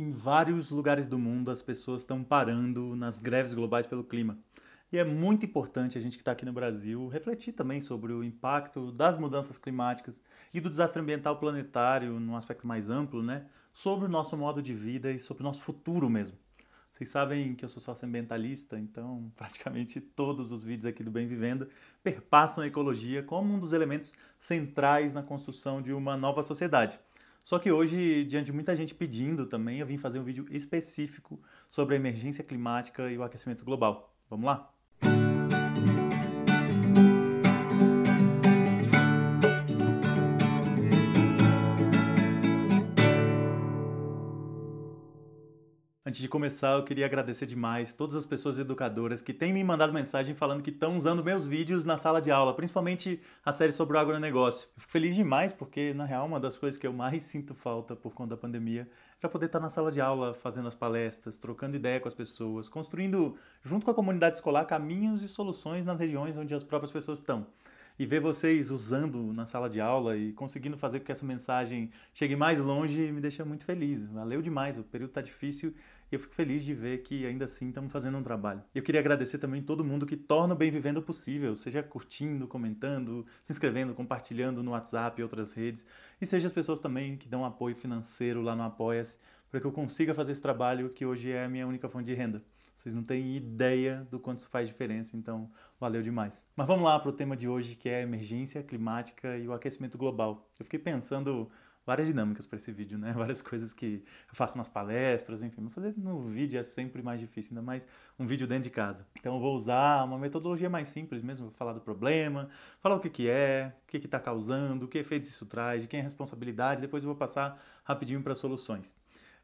Em vários lugares do mundo, as pessoas estão parando nas greves globais pelo clima. E é muito importante a gente que está aqui no Brasil refletir também sobre o impacto das mudanças climáticas e do desastre ambiental planetário, num aspecto mais amplo, né? Sobre o nosso modo de vida e sobre o nosso futuro mesmo. Vocês sabem que eu sou sócio ambientalista, então praticamente todos os vídeos aqui do Bem vivendo perpassam a ecologia como um dos elementos centrais na construção de uma nova sociedade. Só que hoje, diante de muita gente pedindo também, eu vim fazer um vídeo específico sobre a emergência climática e o aquecimento global. Vamos lá? Antes de começar, eu queria agradecer demais todas as pessoas educadoras que têm me mandado mensagem falando que estão usando meus vídeos na sala de aula, principalmente a série sobre o agronegócio. Eu fico feliz demais porque, na real, uma das coisas que eu mais sinto falta por conta da pandemia era poder estar na sala de aula fazendo as palestras, trocando ideia com as pessoas, construindo, junto com a comunidade escolar, caminhos e soluções nas regiões onde as próprias pessoas estão e ver vocês usando na sala de aula e conseguindo fazer com que essa mensagem chegue mais longe me deixa muito feliz. Valeu demais, o período está difícil eu fico feliz de ver que ainda assim estamos fazendo um trabalho. Eu queria agradecer também todo mundo que torna o Bem Vivendo possível, seja curtindo, comentando, se inscrevendo, compartilhando no WhatsApp e outras redes, e seja as pessoas também que dão apoio financeiro lá no Apoia-se, para que eu consiga fazer esse trabalho que hoje é a minha única fonte de renda. Vocês não têm ideia do quanto isso faz diferença, então valeu demais. Mas vamos lá para o tema de hoje, que é a emergência climática e o aquecimento global. Eu fiquei pensando várias dinâmicas para esse vídeo, né? Várias coisas que eu faço nas palestras, enfim. fazer no vídeo é sempre mais difícil, ainda mais um vídeo dentro de casa. Então eu vou usar uma metodologia mais simples mesmo, vou falar do problema, falar o que, que é, o que está causando, que efeitos isso traz, de quem é a responsabilidade, depois eu vou passar rapidinho para soluções.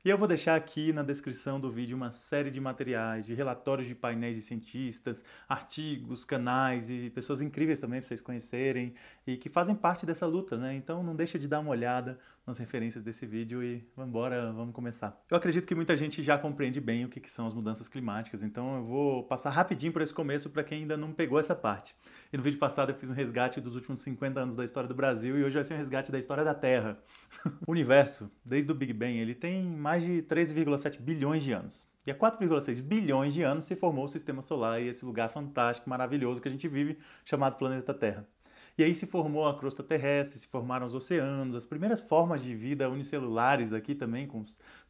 E eu vou deixar aqui na descrição do vídeo uma série de materiais, de relatórios de painéis de cientistas, artigos, canais e pessoas incríveis também para vocês conhecerem e que fazem parte dessa luta, né? Então não deixa de dar uma olhada, nas referências desse vídeo e vamos embora, vamos começar. Eu acredito que muita gente já compreende bem o que, que são as mudanças climáticas, então eu vou passar rapidinho por esse começo para quem ainda não pegou essa parte. E no vídeo passado eu fiz um resgate dos últimos 50 anos da história do Brasil e hoje vai ser um resgate da história da Terra. o universo, desde o Big Bang, ele tem mais de 13,7 bilhões de anos. E há 4,6 bilhões de anos se formou o sistema solar e esse lugar fantástico, maravilhoso que a gente vive, chamado planeta Terra. E aí se formou a crosta terrestre, se formaram os oceanos, as primeiras formas de vida unicelulares aqui também, com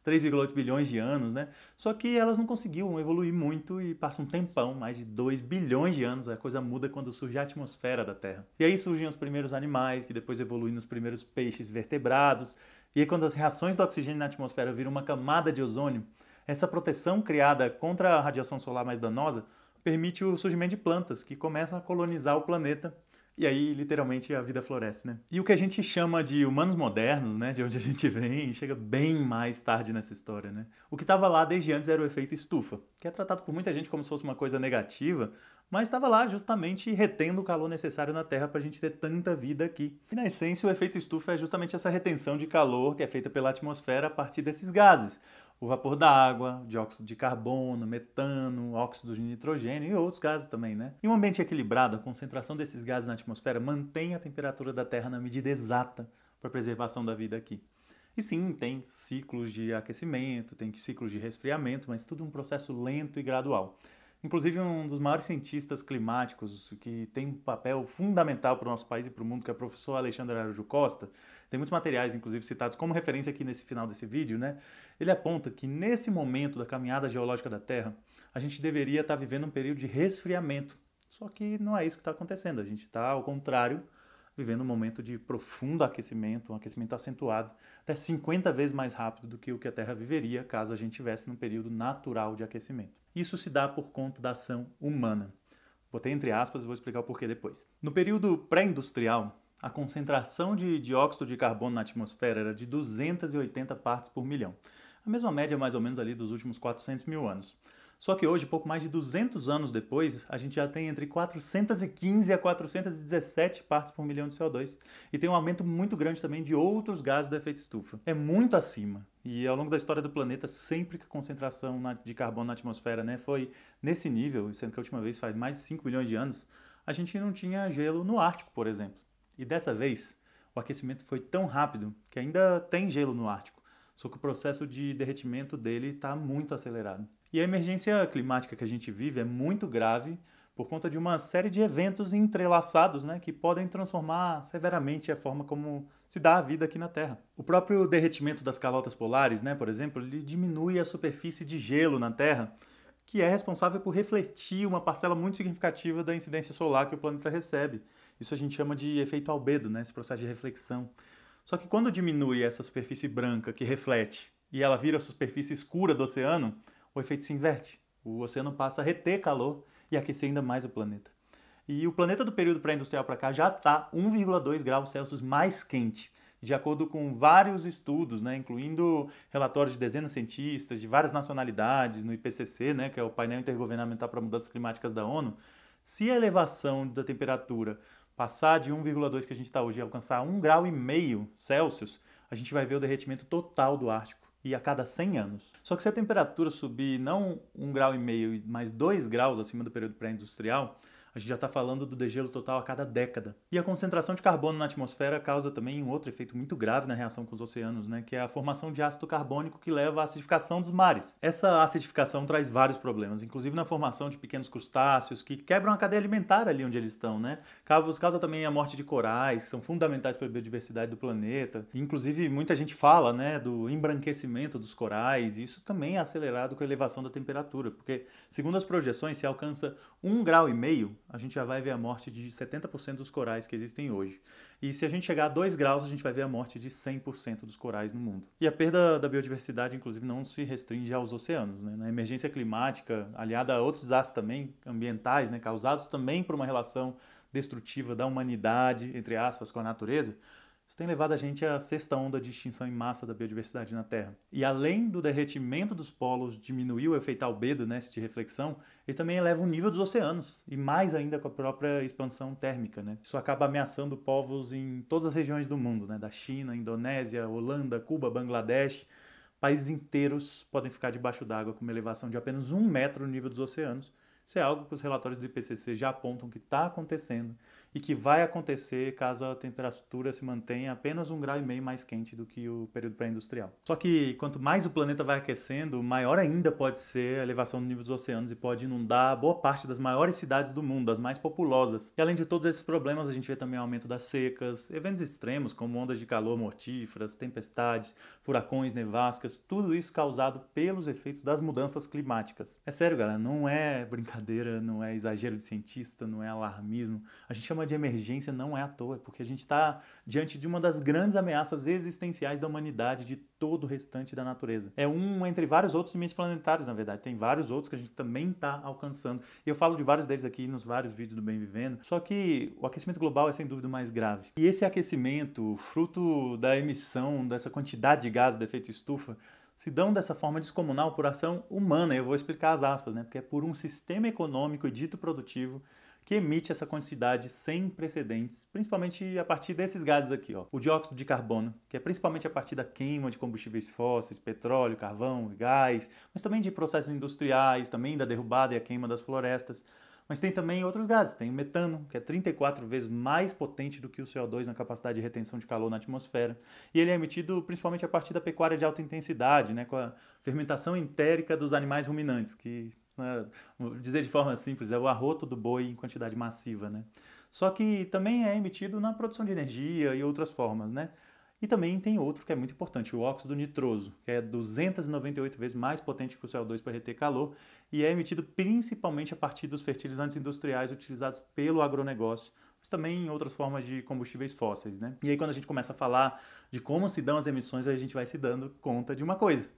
3,8 bilhões de anos, né? Só que elas não conseguiam evoluir muito e passa um tempão, mais de 2 bilhões de anos, a coisa muda quando surge a atmosfera da Terra. E aí surgem os primeiros animais, que depois evoluem nos primeiros peixes vertebrados. E aí quando as reações do oxigênio na atmosfera viram uma camada de ozônio, essa proteção criada contra a radiação solar mais danosa permite o surgimento de plantas que começam a colonizar o planeta e aí, literalmente, a vida floresce, né? E o que a gente chama de humanos modernos, né? De onde a gente vem, chega bem mais tarde nessa história, né? O que estava lá desde antes era o efeito estufa, que é tratado por muita gente como se fosse uma coisa negativa, mas estava lá justamente retendo o calor necessário na Terra para a gente ter tanta vida aqui. E na essência, o efeito estufa é justamente essa retenção de calor que é feita pela atmosfera a partir desses gases o vapor da água, dióxido de carbono, metano, óxido de nitrogênio e outros gases também, né? Em um ambiente equilibrado, a concentração desses gases na atmosfera mantém a temperatura da Terra na medida exata para a preservação da vida aqui. E sim, tem ciclos de aquecimento, tem ciclos de resfriamento, mas tudo um processo lento e gradual. Inclusive, um dos maiores cientistas climáticos que tem um papel fundamental para o nosso país e para o mundo, que é o professor Alexandre Araújo Costa, tem muitos materiais, inclusive, citados como referência aqui nesse final desse vídeo, né? Ele aponta que nesse momento da caminhada geológica da Terra, a gente deveria estar tá vivendo um período de resfriamento. Só que não é isso que está acontecendo. A gente está, ao contrário, vivendo um momento de profundo aquecimento, um aquecimento acentuado, até 50 vezes mais rápido do que o que a Terra viveria caso a gente estivesse num período natural de aquecimento. Isso se dá por conta da ação humana. Botei entre aspas e vou explicar o porquê depois. No período pré-industrial, a concentração de dióxido de carbono na atmosfera era de 280 partes por milhão. A mesma média mais ou menos ali dos últimos 400 mil anos. Só que hoje, pouco mais de 200 anos depois, a gente já tem entre 415 a 417 partes por milhão de CO2 e tem um aumento muito grande também de outros gases do efeito estufa. É muito acima. E ao longo da história do planeta, sempre que a concentração de carbono na atmosfera né, foi nesse nível, sendo que a última vez faz mais de 5 milhões de anos, a gente não tinha gelo no Ártico, por exemplo. E dessa vez, o aquecimento foi tão rápido que ainda tem gelo no Ártico, só que o processo de derretimento dele está muito acelerado. E a emergência climática que a gente vive é muito grave por conta de uma série de eventos entrelaçados né, que podem transformar severamente a forma como se dá a vida aqui na Terra. O próprio derretimento das calotas polares, né, por exemplo, ele diminui a superfície de gelo na Terra, que é responsável por refletir uma parcela muito significativa da incidência solar que o planeta recebe. Isso a gente chama de efeito albedo, né? esse processo de reflexão. Só que quando diminui essa superfície branca que reflete e ela vira a superfície escura do oceano, o efeito se inverte. O oceano passa a reter calor e aquecer ainda mais o planeta. E o planeta do período pré-industrial para cá já está 1,2 graus Celsius mais quente, de acordo com vários estudos, né, incluindo relatórios de dezenas de cientistas de várias nacionalidades no IPCC, né, que é o painel intergovernamental para mudanças climáticas da ONU. Se a elevação da temperatura passar de 1,2 que a gente está hoje e alcançar 1,5 grau Celsius, a gente vai ver o derretimento total do Ártico e a cada 100 anos. Só que se a temperatura subir não 1,5 grau, mas 2 graus acima do período pré-industrial, a gente já está falando do degelo total a cada década. E a concentração de carbono na atmosfera causa também um outro efeito muito grave na reação com os oceanos, né, que é a formação de ácido carbônico que leva à acidificação dos mares. Essa acidificação traz vários problemas, inclusive na formação de pequenos crustáceos que quebram a cadeia alimentar ali onde eles estão, né? Causa também a morte de corais, que são fundamentais para a biodiversidade do planeta. Inclusive, muita gente fala, né, do embranquecimento dos corais, e isso também é acelerado com a elevação da temperatura, porque segundo as projeções, se alcança 1,5 grau e meio a gente já vai ver a morte de 70% dos corais que existem hoje. E se a gente chegar a 2 graus, a gente vai ver a morte de 100% dos corais no mundo. E a perda da biodiversidade, inclusive, não se restringe aos oceanos. Né? Na emergência climática, aliada a outros desastres também ambientais, né, causados também por uma relação destrutiva da humanidade, entre aspas, com a natureza, isso tem levado a gente à sexta onda de extinção em massa da biodiversidade na Terra. E além do derretimento dos polos diminuir o efeito albedo, né, de reflexão, ele também eleva o nível dos oceanos, e mais ainda com a própria expansão térmica. Né? Isso acaba ameaçando povos em todas as regiões do mundo, né, da China, Indonésia, Holanda, Cuba, Bangladesh. Países inteiros podem ficar debaixo d'água com uma elevação de apenas um metro no nível dos oceanos. Isso é algo que os relatórios do IPCC já apontam que está acontecendo e que vai acontecer caso a temperatura se mantenha apenas um grau e meio mais quente do que o período pré-industrial. Só que quanto mais o planeta vai aquecendo, maior ainda pode ser a elevação do nível dos oceanos e pode inundar boa parte das maiores cidades do mundo, as mais populosas. E além de todos esses problemas, a gente vê também o aumento das secas, eventos extremos como ondas de calor mortíferas, tempestades, furacões, nevascas, tudo isso causado pelos efeitos das mudanças climáticas. É sério, galera, não é brincadeira, não é exagero de cientista, não é alarmismo. A gente chama chama de emergência não é à toa, é porque a gente está diante de uma das grandes ameaças existenciais da humanidade, de todo o restante da natureza. É um entre vários outros limites planetários, na verdade. Tem vários outros que a gente também está alcançando. E eu falo de vários deles aqui nos vários vídeos do Bem Vivendo. Só que o aquecimento global é sem dúvida o mais grave. E esse aquecimento, fruto da emissão dessa quantidade de gases de efeito estufa, se dão dessa forma descomunal por ação humana. Eu vou explicar as aspas, né? Porque é por um sistema econômico e dito produtivo que emite essa quantidade sem precedentes, principalmente a partir desses gases aqui, ó. O dióxido de carbono, que é principalmente a partir da queima de combustíveis fósseis, petróleo, carvão, gás, mas também de processos industriais, também da derrubada e a queima das florestas. Mas tem também outros gases, tem o metano, que é 34 vezes mais potente do que o CO2 na capacidade de retenção de calor na atmosfera. E ele é emitido principalmente a partir da pecuária de alta intensidade, né, com a fermentação entérica dos animais ruminantes, que né? Dizer de forma simples, é o arroto do boi em quantidade massiva, né? Só que também é emitido na produção de energia e outras formas, né? E também tem outro que é muito importante, o óxido nitroso, que é 298 vezes mais potente que o CO2 para reter calor e é emitido principalmente a partir dos fertilizantes industriais utilizados pelo agronegócio, mas também em outras formas de combustíveis fósseis, né? E aí quando a gente começa a falar de como se dão as emissões, a gente vai se dando conta de uma coisa,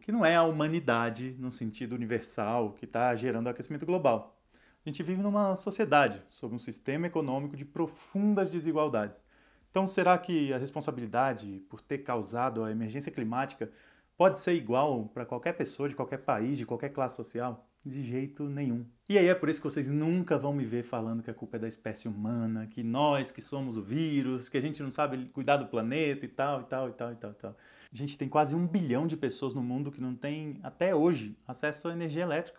que não é a humanidade no sentido universal que está gerando o aquecimento global. A gente vive numa sociedade, sob um sistema econômico de profundas desigualdades. Então, será que a responsabilidade por ter causado a emergência climática pode ser igual para qualquer pessoa de qualquer país, de qualquer classe social? De jeito nenhum. E aí é por isso que vocês nunca vão me ver falando que a culpa é da espécie humana, que nós que somos o vírus, que a gente não sabe cuidar do planeta e tal, e tal, e tal, e tal, e tal. A gente tem quase um bilhão de pessoas no mundo que não tem, até hoje, acesso à energia elétrica.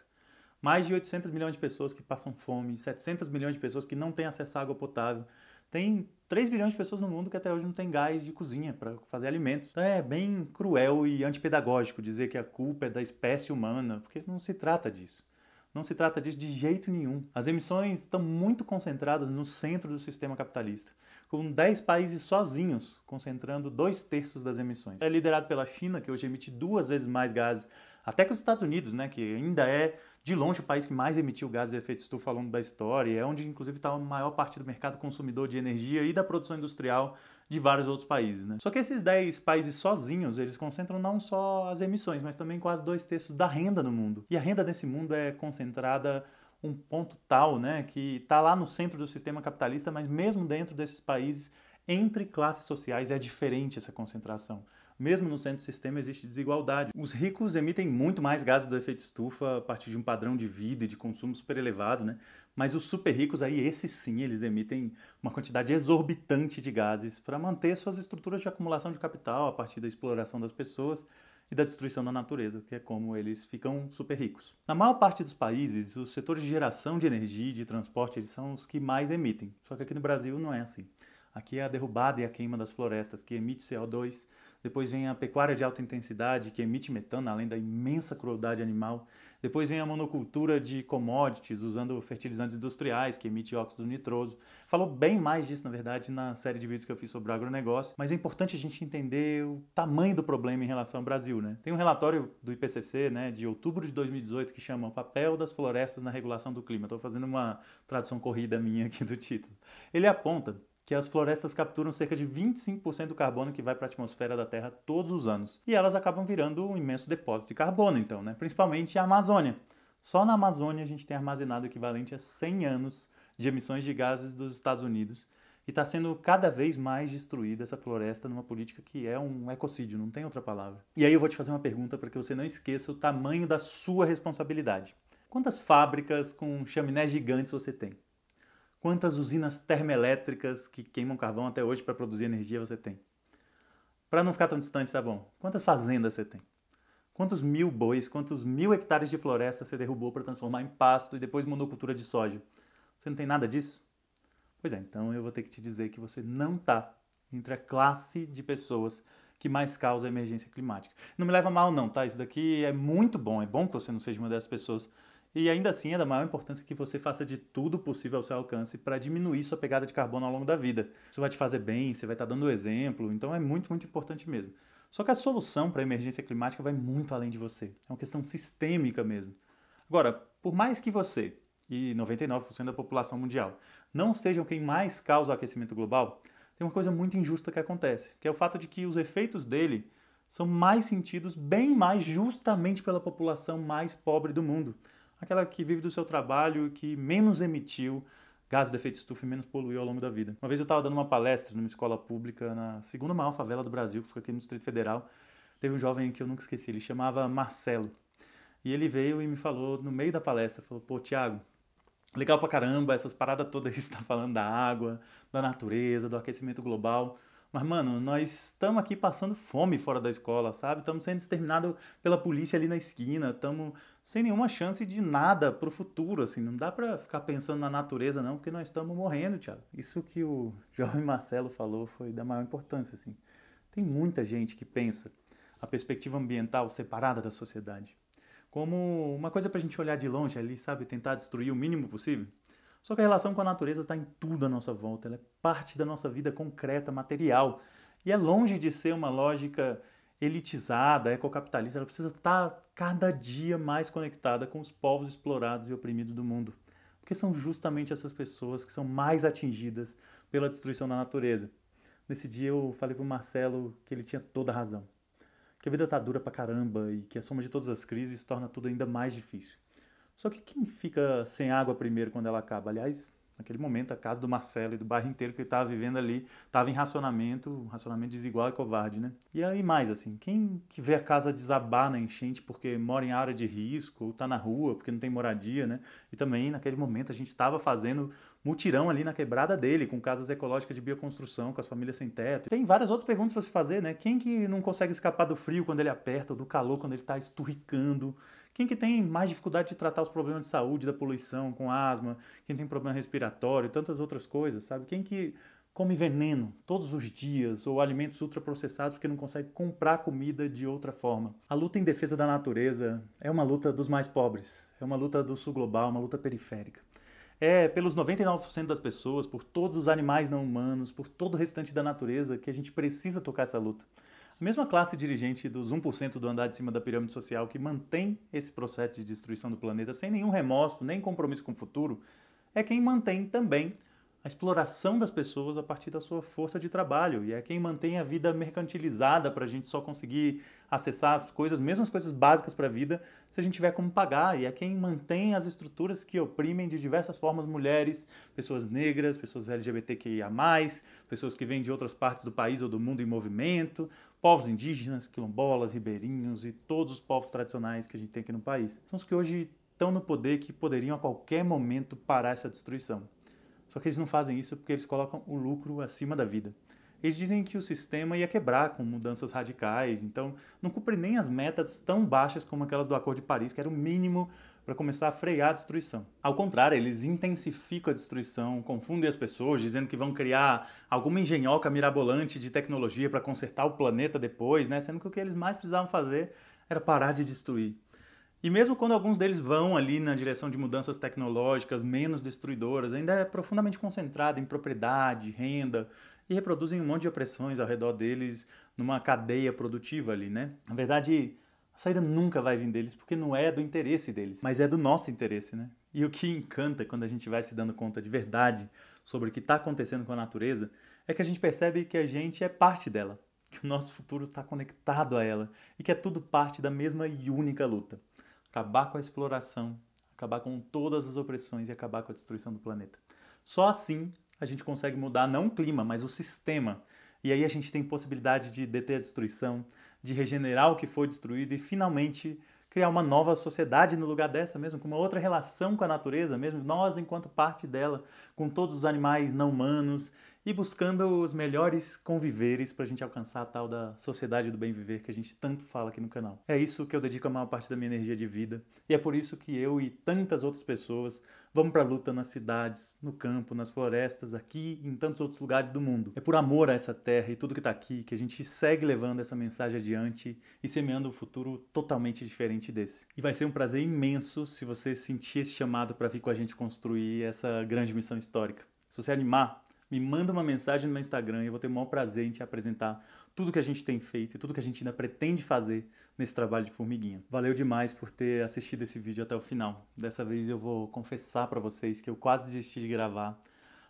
Mais de 800 milhões de pessoas que passam fome, 700 milhões de pessoas que não têm acesso à água potável. Tem 3 bilhões de pessoas no mundo que até hoje não tem gás de cozinha para fazer alimentos. Então é bem cruel e antipedagógico dizer que a culpa é da espécie humana, porque não se trata disso. Não se trata disso de jeito nenhum. As emissões estão muito concentradas no centro do sistema capitalista com 10 países sozinhos, concentrando dois terços das emissões. É liderado pela China, que hoje emite duas vezes mais gases, até que os Estados Unidos, né, que ainda é de longe o país que mais emitiu gases de efeito estufa ao longo da história, é onde inclusive está a maior parte do mercado consumidor de energia e da produção industrial de vários outros países. Né? Só que esses 10 países sozinhos, eles concentram não só as emissões, mas também quase dois terços da renda no mundo. E a renda nesse mundo é concentrada um ponto tal, né, que está lá no centro do sistema capitalista, mas mesmo dentro desses países, entre classes sociais é diferente essa concentração. Mesmo no centro do sistema existe desigualdade. Os ricos emitem muito mais gases do efeito estufa a partir de um padrão de vida e de consumo super elevado, né? Mas os super ricos aí, esses sim, eles emitem uma quantidade exorbitante de gases para manter suas estruturas de acumulação de capital a partir da exploração das pessoas e da destruição da natureza, que é como eles ficam super ricos. Na maior parte dos países, os setores de geração de energia e de transporte são os que mais emitem. Só que aqui no Brasil não é assim. Aqui é a derrubada e a queima das florestas que emite CO2 depois vem a pecuária de alta intensidade, que emite metano, além da imensa crueldade animal. Depois vem a monocultura de commodities, usando fertilizantes industriais, que emite óxido nitroso. Falou bem mais disso, na verdade, na série de vídeos que eu fiz sobre agronegócio, mas é importante a gente entender o tamanho do problema em relação ao Brasil. Né? Tem um relatório do IPCC né, de outubro de 2018 que chama O Papel das Florestas na Regulação do Clima. Estou fazendo uma tradução corrida minha aqui do título. Ele aponta que as florestas capturam cerca de 25% do carbono que vai para a atmosfera da Terra todos os anos. E elas acabam virando um imenso depósito de carbono, então, né? principalmente a Amazônia. Só na Amazônia a gente tem armazenado o equivalente a 100 anos de emissões de gases dos Estados Unidos. E está sendo cada vez mais destruída essa floresta numa política que é um ecocídio, não tem outra palavra. E aí eu vou te fazer uma pergunta para que você não esqueça o tamanho da sua responsabilidade. Quantas fábricas com chaminés gigantes você tem? Quantas usinas termoelétricas que queimam carvão até hoje para produzir energia você tem? Para não ficar tão distante, tá bom? Quantas fazendas você tem? Quantos mil bois, quantos mil hectares de floresta você derrubou para transformar em pasto e depois monocultura de soja? Você não tem nada disso? Pois é, então eu vou ter que te dizer que você não está entre a classe de pessoas que mais causa a emergência climática. Não me leva mal não, tá? Isso daqui é muito bom, é bom que você não seja uma dessas pessoas e ainda assim é da maior importância que você faça de tudo possível ao seu alcance para diminuir sua pegada de carbono ao longo da vida. Isso vai te fazer bem, você vai estar tá dando exemplo, então é muito, muito importante mesmo. Só que a solução para a emergência climática vai muito além de você. É uma questão sistêmica mesmo. Agora, por mais que você e 99% da população mundial não sejam quem mais causa o aquecimento global, tem uma coisa muito injusta que acontece, que é o fato de que os efeitos dele são mais sentidos bem mais justamente pela população mais pobre do mundo aquela que vive do seu trabalho e que menos emitiu gás de efeito estufa e menos poluiu ao longo da vida. Uma vez eu estava dando uma palestra numa escola pública na segunda maior favela do Brasil, que fica aqui no Distrito Federal. Teve um jovem que eu nunca esqueci, ele chamava Marcelo. E ele veio e me falou no meio da palestra, falou: "Pô, Tiago, legal pra caramba essas paradas todas que você tá falando da água, da natureza, do aquecimento global, mas, mano, nós estamos aqui passando fome fora da escola, sabe? Estamos sendo exterminados pela polícia ali na esquina, estamos sem nenhuma chance de nada pro futuro, assim. Não dá pra ficar pensando na natureza, não, porque nós estamos morrendo, Thiago. Isso que o jovem Marcelo falou foi da maior importância, assim. Tem muita gente que pensa a perspectiva ambiental separada da sociedade como uma coisa pra gente olhar de longe ali, sabe? Tentar destruir o mínimo possível. Só que a relação com a natureza está em tudo à nossa volta, ela é parte da nossa vida concreta, material. E é longe de ser uma lógica elitizada, ecocapitalista, ela precisa estar tá cada dia mais conectada com os povos explorados e oprimidos do mundo. Porque são justamente essas pessoas que são mais atingidas pela destruição da natureza. Nesse dia eu falei para o Marcelo que ele tinha toda a razão. Que a vida está dura pra caramba e que a soma de todas as crises torna tudo ainda mais difícil. Só que quem fica sem água primeiro quando ela acaba? Aliás, naquele momento, a casa do Marcelo e do bairro inteiro que ele estava vivendo ali estava em racionamento, um racionamento desigual e covarde, né? E aí mais, assim, quem que vê a casa desabar na enchente porque mora em área de risco ou está na rua porque não tem moradia, né? E também, naquele momento, a gente estava fazendo mutirão ali na quebrada dele, com casas ecológicas de bioconstrução, com as famílias sem teto. Tem várias outras perguntas para se fazer, né? Quem que não consegue escapar do frio quando ele aperta, ou do calor quando ele está esturricando? Quem que tem mais dificuldade de tratar os problemas de saúde, da poluição, com asma, quem tem problema respiratório, tantas outras coisas, sabe? Quem que come veneno todos os dias ou alimentos ultraprocessados porque não consegue comprar comida de outra forma. A luta em defesa da natureza é uma luta dos mais pobres, é uma luta do sul global, uma luta periférica. É pelos 99% das pessoas, por todos os animais não humanos, por todo o restante da natureza que a gente precisa tocar essa luta mesma classe dirigente dos 1% do andar de cima da pirâmide social que mantém esse processo de destruição do planeta sem nenhum remorso, nem compromisso com o futuro, é quem mantém também a exploração das pessoas a partir da sua força de trabalho e é quem mantém a vida mercantilizada para a gente só conseguir acessar as coisas, mesmo as coisas básicas para a vida, se a gente tiver como pagar e é quem mantém as estruturas que oprimem de diversas formas mulheres, pessoas negras, pessoas LGBTQIA+, pessoas que vêm de outras partes do país ou do mundo em movimento, povos indígenas, quilombolas, ribeirinhos e todos os povos tradicionais que a gente tem aqui no país. São os que hoje estão no poder que poderiam a qualquer momento parar essa destruição. Só que eles não fazem isso porque eles colocam o lucro acima da vida. Eles dizem que o sistema ia quebrar com mudanças radicais, então não cumpre nem as metas tão baixas como aquelas do Acordo de Paris, que era o mínimo para começar a frear a destruição. Ao contrário, eles intensificam a destruição, confundem as pessoas, dizendo que vão criar alguma engenhoca mirabolante de tecnologia para consertar o planeta depois, né? sendo que o que eles mais precisavam fazer era parar de destruir. E mesmo quando alguns deles vão ali na direção de mudanças tecnológicas menos destruidoras, ainda é profundamente concentrado em propriedade, renda, e reproduzem um monte de opressões ao redor deles numa cadeia produtiva ali, né? Na verdade, saída nunca vai vir deles, porque não é do interesse deles, mas é do nosso interesse, né? E o que encanta quando a gente vai se dando conta de verdade sobre o que está acontecendo com a natureza é que a gente percebe que a gente é parte dela, que o nosso futuro está conectado a ela e que é tudo parte da mesma e única luta: acabar com a exploração, acabar com todas as opressões e acabar com a destruição do planeta. Só assim a gente consegue mudar não o clima, mas o sistema. E aí a gente tem possibilidade de deter a destruição, de regenerar o que foi destruído e finalmente criar uma nova sociedade no lugar dessa mesmo, com uma outra relação com a natureza mesmo, nós enquanto parte dela, com todos os animais não humanos e buscando os melhores conviveres para a gente alcançar a tal da sociedade do bem viver que a gente tanto fala aqui no canal. É isso que eu dedico a maior parte da minha energia de vida e é por isso que eu e tantas outras pessoas Vamos para a luta nas cidades, no campo, nas florestas, aqui e em tantos outros lugares do mundo. É por amor a essa terra e tudo que está aqui que a gente segue levando essa mensagem adiante e semeando um futuro totalmente diferente desse. E vai ser um prazer imenso se você sentir esse chamado para vir com a gente construir essa grande missão histórica. Se você animar, me manda uma mensagem no meu Instagram e eu vou ter o maior prazer em te apresentar tudo que a gente tem feito e tudo que a gente ainda pretende fazer nesse trabalho de formiguinha. Valeu demais por ter assistido esse vídeo até o final. Dessa vez eu vou confessar para vocês que eu quase desisti de gravar,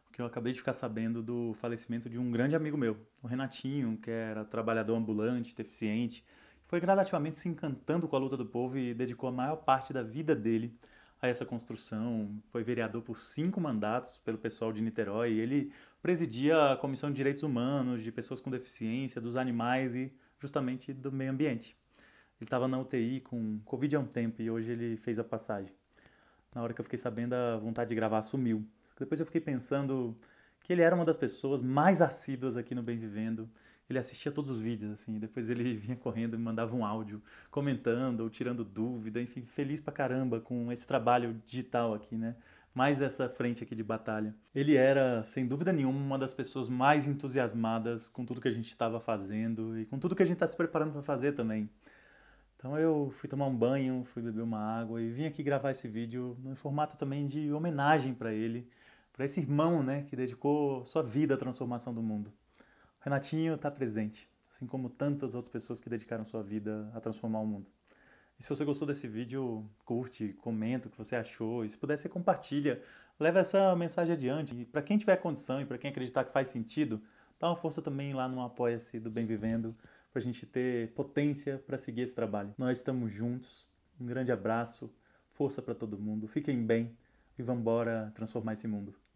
porque eu acabei de ficar sabendo do falecimento de um grande amigo meu, o Renatinho, que era trabalhador ambulante, deficiente, foi gradativamente se encantando com a luta do povo e dedicou a maior parte da vida dele a essa construção. Foi vereador por cinco mandatos pelo pessoal de Niterói. ele presidia a Comissão de Direitos Humanos, de Pessoas com Deficiência, dos Animais e justamente do Meio Ambiente. Ele estava na UTI com Covid há um tempo e hoje ele fez a passagem. Na hora que eu fiquei sabendo, a vontade de gravar sumiu. Depois eu fiquei pensando que ele era uma das pessoas mais assíduas aqui no Bem Vivendo. Ele assistia todos os vídeos, assim, depois ele vinha correndo e me mandava um áudio comentando ou tirando dúvida, enfim, feliz pra caramba com esse trabalho digital aqui, né? mais essa frente aqui de batalha. Ele era, sem dúvida nenhuma, uma das pessoas mais entusiasmadas com tudo que a gente estava fazendo e com tudo que a gente está se preparando para fazer também. Então eu fui tomar um banho, fui beber uma água e vim aqui gravar esse vídeo no formato também de homenagem para ele, para esse irmão, né, que dedicou sua vida à transformação do mundo. O Renatinho está presente, assim como tantas outras pessoas que dedicaram sua vida a transformar o mundo. E se você gostou desse vídeo, curte, comenta o que você achou. E se puder, você compartilha. Leva essa mensagem adiante. E para quem tiver condição e para quem acreditar que faz sentido, dá uma força também lá no Apoia-se do Bem Vivendo para a gente ter potência para seguir esse trabalho. Nós estamos juntos. Um grande abraço, força para todo mundo. Fiquem bem e vamos embora transformar esse mundo.